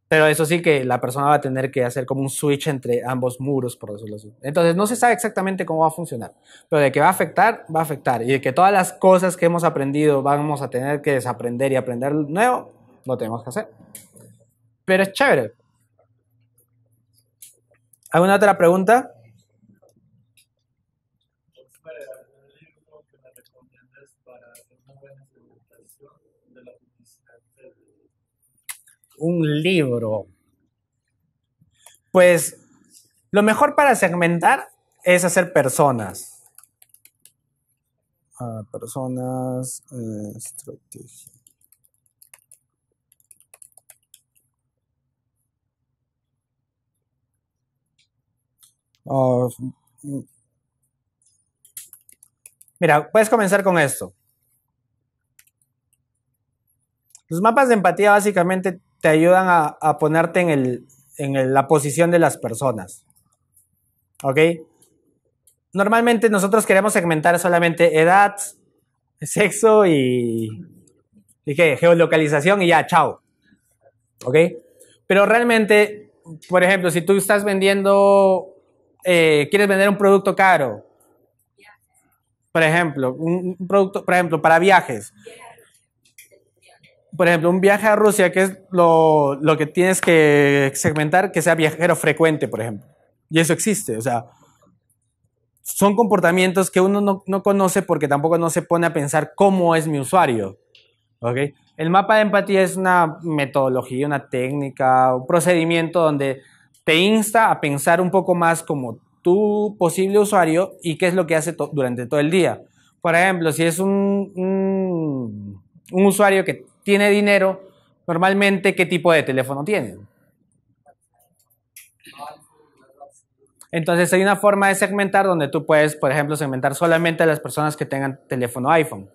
Pero eso sí que la persona va a tener que hacer como un switch entre ambos muros, por lo sé. Entonces, no se sabe exactamente cómo va a funcionar, pero de que va a afectar, va a afectar. Y de que todas las cosas que hemos aprendido vamos a tener que desaprender y aprender nuevo, no tenemos que hacer. Pero es chévere. ¿Alguna otra pregunta?
Un libro.
Pues lo mejor para segmentar es hacer personas. Ah, personas, eh, estrategia. mira, puedes comenzar con esto. Los mapas de empatía básicamente te ayudan a, ponerte en, el, en la posición de las personas. ¿Ok? Normalmente nosotros queremos segmentar solamente edad, sexo y, y geolocalización y ya, chao. ¿Ok? Pero realmente, por ejemplo, si tú estás vendiendo eh, quieres vender un producto caro, por ejemplo, un, producto, por ejemplo, para viajes. Por ejemplo, un viaje a Rusia, que es lo, lo que tienes que segmentar, que sea viajero frecuente, por ejemplo. Y eso existe, o sea, son comportamientos que uno no, no, conoce porque tampoco no se pone a pensar cómo es mi usuario. ¿okay? El mapa de empatía es una metodología, una técnica, un procedimiento donde te insta a pensar un poco más como tu posible usuario y qué es lo que hace durante todo el día. Por ejemplo, si es un, un, usuario que tiene dinero, normalmente, ¿qué tipo de teléfono tiene? Entonces hay una forma de segmentar donde tú puedes, por ejemplo, segmentar solamente a las personas que tengan teléfono iPhone.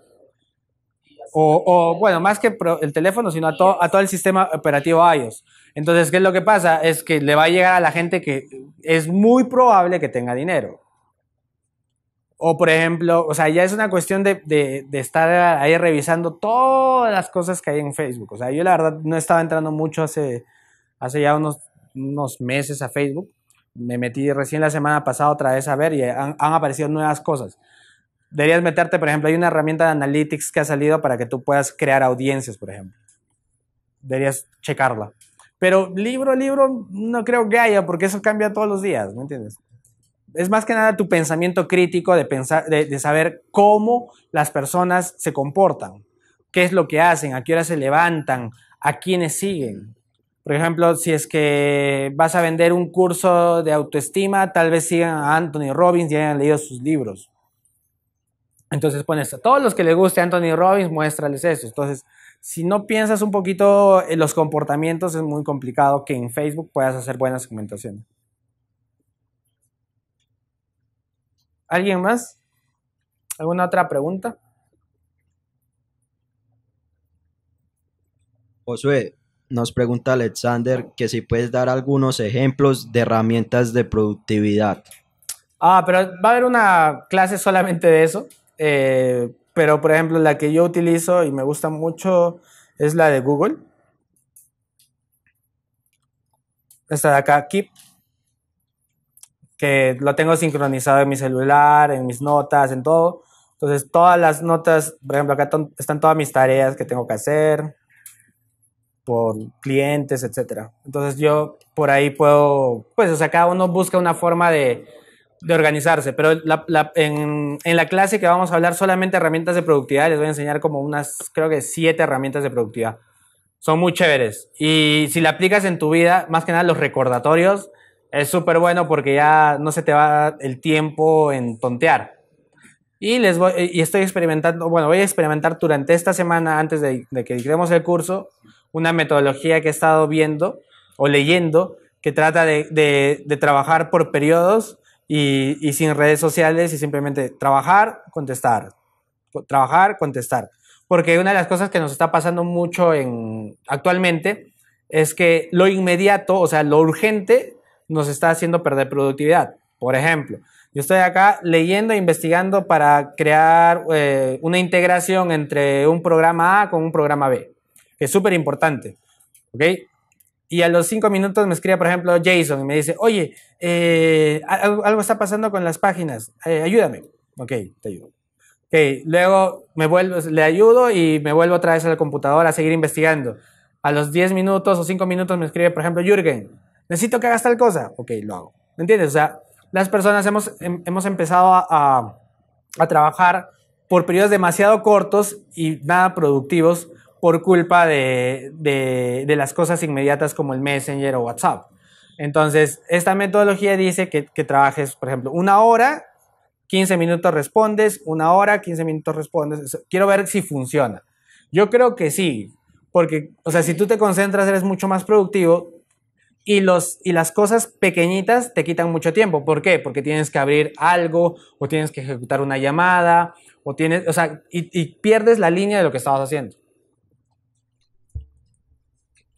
O, o bueno, más que el teléfono, sino a, a todo el sistema operativo iOS. Entonces, ¿qué es lo que pasa? Es que le va a llegar a la gente que es muy probable que tenga dinero. O, por ejemplo, o sea, ya es una cuestión de, estar ahí revisando todas las cosas que hay en Facebook. O sea, yo la verdad no estaba entrando mucho hace, hace ya unos, unos meses a Facebook. Me metí recién la semana pasada otra vez a ver y han, han aparecido nuevas cosas deberías meterte, por ejemplo, hay una herramienta de Analytics que ha salido para que tú puedas crear audiencias, por ejemplo. Deberías checarla. Pero libro, libro, no creo que haya, porque eso cambia todos los días, ¿me entiendes? Es más que nada tu pensamiento crítico de, pensar, de, saber cómo las personas se comportan, qué es lo que hacen, a qué hora se levantan, a quiénes siguen. Por ejemplo, si es que vas a vender un curso de autoestima, tal vez sigan a Anthony Robbins y hayan leído sus libros. Entonces pones a todos los que les guste Anthony Robbins, muéstrales eso. Entonces, si no piensas un poquito en los comportamientos, es muy complicado que en Facebook puedas hacer buenas segmentaciones. ¿Alguien más? ¿Alguna otra pregunta? Josué, nos pregunta Alexander que si puedes dar algunos ejemplos de herramientas de productividad. Ah, pero va a haber una clase solamente de eso. Eh, pero, por ejemplo, la que yo utilizo y me gusta mucho es la de Google. Esta de acá, Keep. Que lo tengo sincronizado en mi celular, en mis notas, en todo. Entonces, todas las notas, por ejemplo, acá están todas mis tareas que tengo que hacer por clientes, etc. Entonces yo por ahí puedo, pues, o sea, cada uno busca una forma de, de organizarse, pero en, la clase que vamos a hablar solamente herramientas de productividad, les voy a enseñar como unas, creo que siete herramientas de productividad. Son muy chéveres. Y si la aplicas en tu vida, más que nada los recordatorios, es súper bueno porque ya no se te va el tiempo en tontear. Y, les voy, eh, y estoy experimentando, bueno, voy a experimentar durante esta semana, antes de, de que creemos el curso, una metodología que he estado viendo o leyendo que trata de, de trabajar por periodos y, sin redes sociales y simplemente trabajar, contestar, trabajar, contestar. Porque una de las cosas que nos está pasando mucho en, actualmente es que lo inmediato, o sea, lo urgente, nos está haciendo perder productividad. Por ejemplo, yo estoy acá leyendo e investigando para crear eh, una integración entre un programa A con un programa B, es súper importante. ¿okay? y a los cinco minutos me escribe, por ejemplo, Jason y me dice, oye, eh, algo está pasando con las páginas, eh, ayúdame. Ok, te ayudo. Ok, luego me vuelvo, le ayudo y me vuelvo otra vez al computador a seguir investigando. A los 10 minutos o cinco minutos me escribe, por ejemplo, Jürgen, necesito que hagas tal cosa. Ok, lo hago. ¿Me entiendes? O sea, las personas hemos, em, hemos empezado a, a trabajar por periodos demasiado cortos y nada productivos por culpa de, las cosas inmediatas como el Messenger o WhatsApp. Entonces, esta metodología dice que, que trabajes, por ejemplo, una hora, 15 minutos respondes, una hora, 15 minutos respondes. Quiero ver si funciona. Yo creo que sí, porque, o sea, si tú te concentras eres mucho más productivo y, los, y las cosas pequeñitas te quitan mucho tiempo. ¿Por qué? Porque tienes que abrir algo o tienes que ejecutar una llamada o tienes, o sea, y pierdes la línea de lo que estabas haciendo.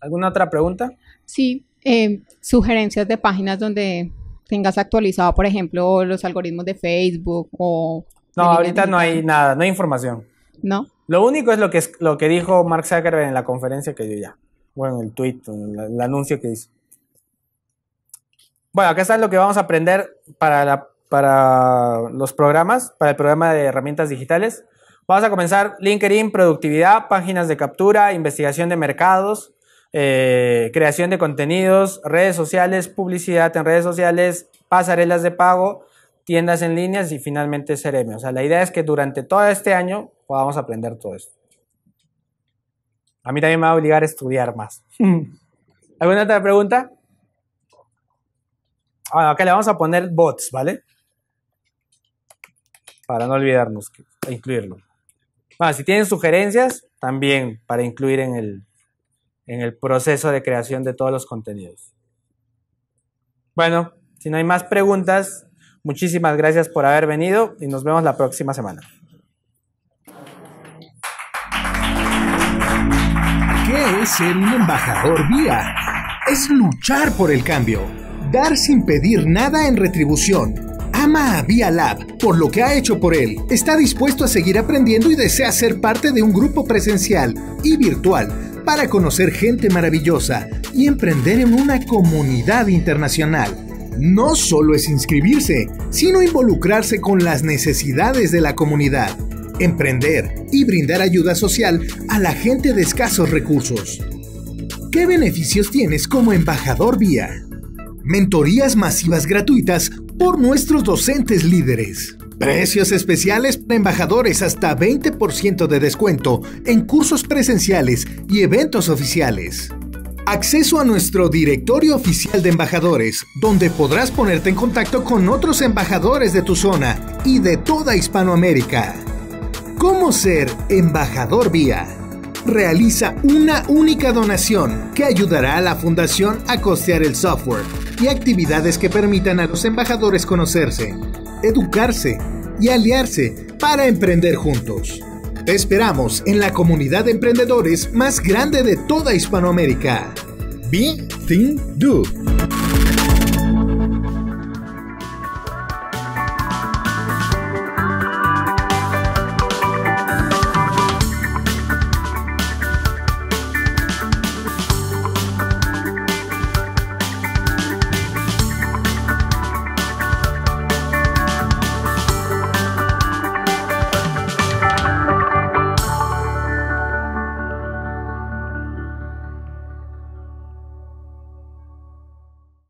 ¿Alguna otra pregunta?
Sí, eh, sugerencias
de páginas donde tengas actualizado, por ejemplo, los algoritmos de Facebook o... No, ahorita no hay nada, no hay información. No. Lo único es lo que, es, lo que dijo Mark Zuckerberg en la conferencia que dio ya. Bueno, el tweet, el, anuncio que hizo. Bueno, acá está lo que vamos a aprender para, para los programas, para el programa de herramientas digitales. Vamos a comenzar LinkedIn, productividad, páginas de captura, investigación de mercados, eh, creación de contenidos, redes sociales, publicidad en redes sociales, pasarelas de pago, tiendas en líneas y finalmente CRM. O sea, la idea es que durante todo este año podamos aprender todo esto. A mí también me va a obligar a estudiar más. ¿Alguna otra pregunta? Bueno, ah, acá le vamos a poner bots, ¿vale? Para no olvidarnos, de incluirlo. Bueno, ah, si tienen sugerencias, también para incluir en el, en el proceso de creación de todos los contenidos. Bueno, si no hay más preguntas, muchísimas gracias por haber venido y nos
vemos la próxima semana. ¿Qué es ser un embajador vía? Es luchar por el cambio, dar sin pedir nada en retribución. Ama a Via Lab por lo que ha hecho por él. Está dispuesto a seguir aprendiendo y desea ser parte de un grupo presencial y virtual para conocer gente maravillosa y emprender en una comunidad internacional. No solo es inscribirse, sino involucrarse con las necesidades de la comunidad, emprender y brindar ayuda social a la gente de escasos recursos. ¿Qué beneficios tienes como embajador vía? Mentorías masivas gratuitas por nuestros docentes líderes Precios especiales para embajadores hasta 20% de descuento en cursos presenciales y eventos oficiales. Acceso a nuestro directorio oficial de embajadores, donde podrás ponerte en contacto con otros embajadores de tu zona y de toda Hispanoamérica. ¿Cómo ser embajador vía? Realiza una única donación que ayudará a la fundación a costear el software y actividades que permitan a los embajadores conocerse educarse y aliarse para emprender juntos. Te esperamos en la comunidad de emprendedores más grande de toda Hispanoamérica. Be Think Do.